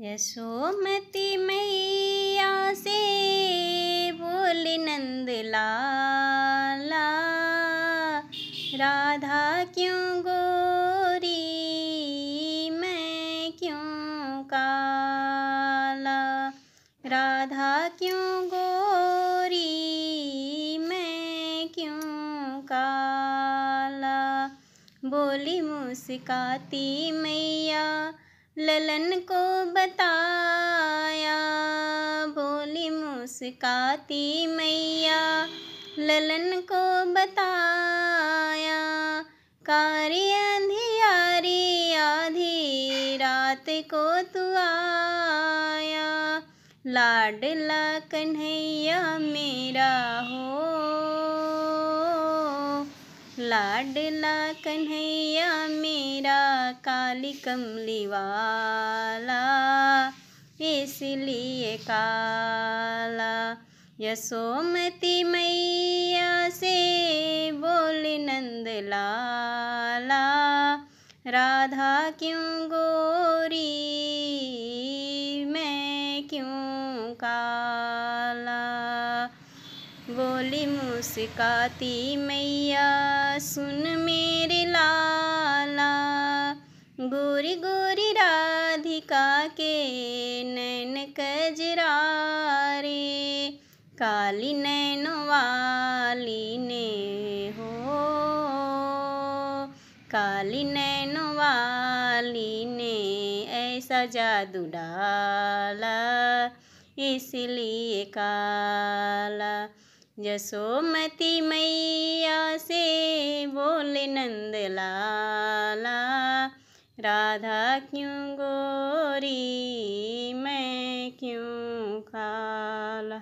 यशोमती मैया से बोली नंद ला राधा क्यों गोरी मैं क्यों काला राधा क्यों गोरी मैं क्यों काला बोली मुस्काती मैया ललन को बताया बोली मुस्काती मैया ललन को बताया कार्य अंधियारी आधी रात को तू आया लाडला कन्हैया मेरा लाडला कन्हैया मेरा काली कमली वाला इसलिए काला यशोमती मैया से बोल नंद लाला राधा क्यों गोर बोली मुस्काती मैया सुन मेरे लाला गोरी गोरी राधिका के नैन कजरारे काली नैन वाली ने हो काली नैन वाली ने ऐसा जादू डाला इसलिए काला जसोमती मैया से बोले नंद लाला राधा क्यों गोरी मैं क्यों खाला